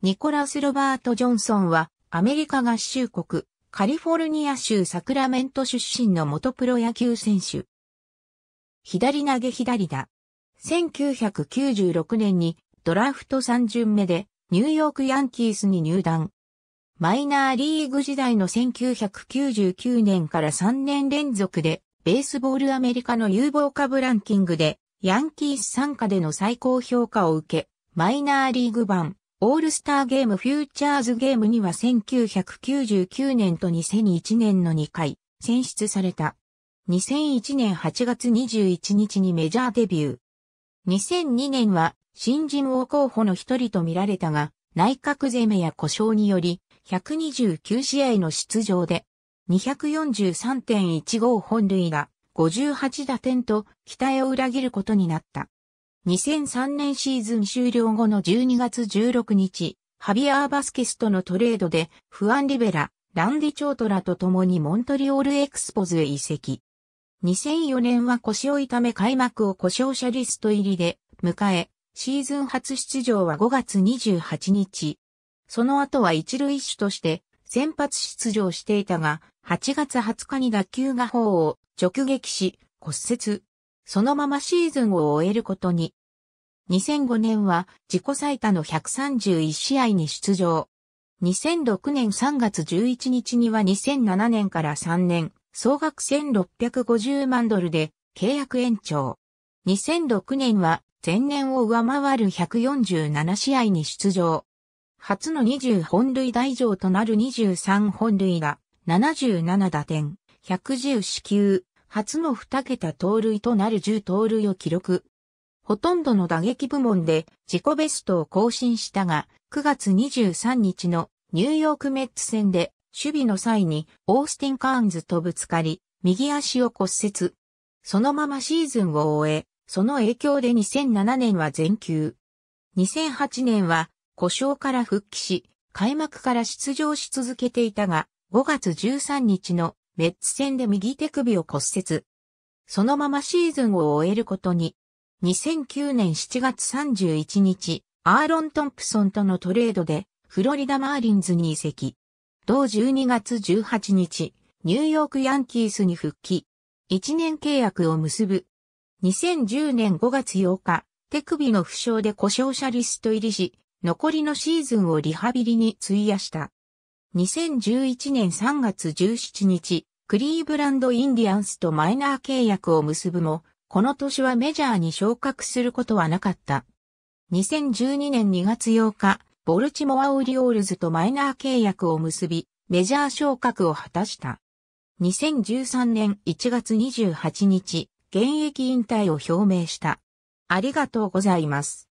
ニコラス・ロバート・ジョンソンは、アメリカ合衆国、カリフォルニア州サクラメント出身の元プロ野球選手。左投げ左打。1996年にドラフト3巡目でニューヨークヤンキースに入団。マイナーリーグ時代の1999年から3年連続でベースボールアメリカの有望株ランキングでヤンキース参加での最高評価を受け、マイナーリーグ版オールスターゲームフューチャーズゲームには1999年と2001年の2回選出された。2001年8月21日にメジャーデビュー。2002年は新人王候補の一人と見られたが、内閣攻めや故障により、129試合の出場で、243.15本塁打、58打点と期待を裏切ることになった。2003年シーズン終了後の12月16日、ハビアー・バスケスとのトレードで、フアン・リベラ、ランディ・チョートラと共にモントリオール・エクスポズへ移籍。2004年は腰を痛め開幕を故障者リスト入りで迎え、シーズン初出場は5月28日。その後は一塁手として先発出場していたが、8月20日に打球が頬を直撃し骨折。そのままシーズンを終えることに2005年は自己最多の131試合に出場。2006年3月11日には2007年から3年、総額1650万ドルで契約延長。2006年は前年を上回る147試合に出場。初の20本塁打以上となる23本塁打、77打点、110四球、初の2桁盗塁となる10盗塁を記録。ほとんどの打撃部門で自己ベストを更新したが、9月23日のニューヨークメッツ戦で守備の際にオースティン・カーンズとぶつかり、右足を骨折。そのままシーズンを終え、その影響で2007年は全休。2008年は故障から復帰し、開幕から出場し続けていたが、5月13日のメッツ戦で右手首を骨折。そのままシーズンを終えることに2009年7月31日、アーロン・トンプソンとのトレードで、フロリダ・マーリンズに移籍。同12月18日、ニューヨーク・ヤンキースに復帰。1年契約を結ぶ。2010年5月8日、手首の負傷で故障者リスト入りし、残りのシーズンをリハビリに費やした。2011年3月17日、クリーブランド・インディアンスとマイナー契約を結ぶも、この年はメジャーに昇格することはなかった。2012年2月8日、ボルチモア・オリオールズとマイナー契約を結び、メジャー昇格を果たした。2013年1月28日、現役引退を表明した。ありがとうございます。